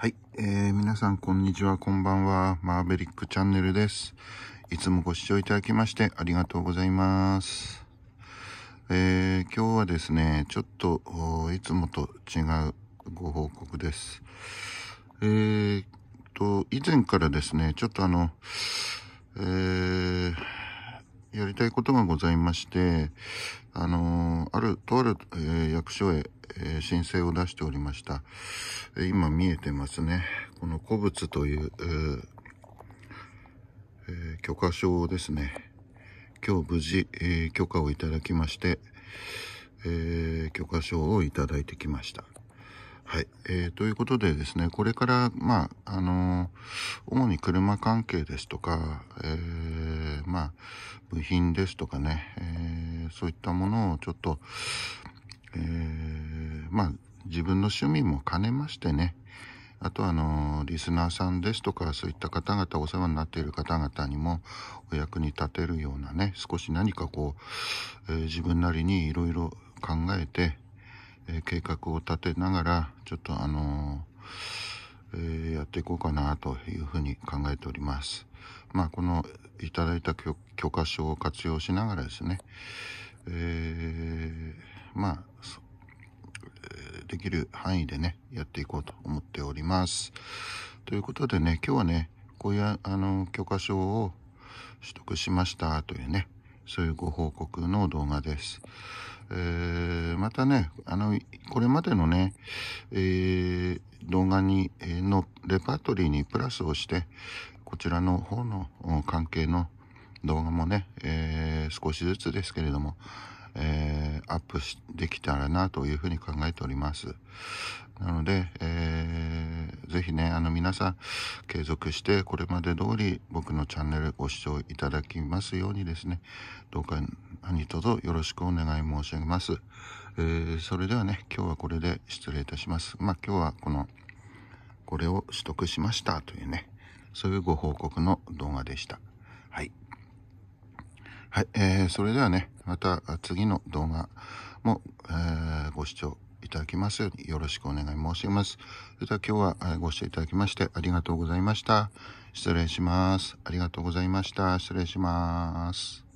はい、えー、皆さんこんにちは、こんばんは。マーベリックチャンネルです。いつもご視聴いただきましてありがとうございます。えー、今日はですね、ちょっといつもと違うご報告です。えー、と、以前からですね、ちょっとあの、えー、やりたいことがございまして、あのーあるとある、えー、役所へ、えー、申請を出しておりました、えー、今見えてますねこの古物という、えー、許可証をですね今日無事、え許可をいただきまして、え許可証をいただいてきましたはい、えー。ということでですね、これから、まあ、あのー、主に車関係ですとか、えーまあ、部品ですとかね、えー、そういったものをちょっと、えー、まあ、自分の趣味も兼ねましてね、あとあの、リスナーさんですとか、そういった方々、お世話になっている方々にもお役に立てるようなね、少し何かこう、えー、自分なりにいろいろ考えて、えー、計画を立てながら、ちょっとあのー、えやっていこうかなというふうに考えております。まあ、このいただいた許可証を活用しながらですね、えー、まあ、できる範囲でね、やっていこうと思っております。ということでね、今日はね、こういうあの許可証を取得しましたというね、そういうご報告の動画です。えー、またね、あの、これまでのね、えー、動画に、えー、のレパートリーにプラスをして、こちらの方の関係の動画もね、えー、少しずつですけれども、えー、アップできたらなというふうに考えております。なので、えー、ぜひね、あの皆さん継続してこれまで通り僕のチャンネルご視聴いただきますようにですね、どうか何卒よろしくお願い申し上げます。えー、それではね、今日はこれで失礼いたします。まあ今日はこの、これを取得しましたというね、そういうご報告の動画でした。はい。はい、えー、それではね、また次の動画も、えー、ご視聴いただきますようによろしくお願い申し上げます。それでは今日はご視聴いただきましてありがとうございました。失礼します。ありがとうございました。失礼します。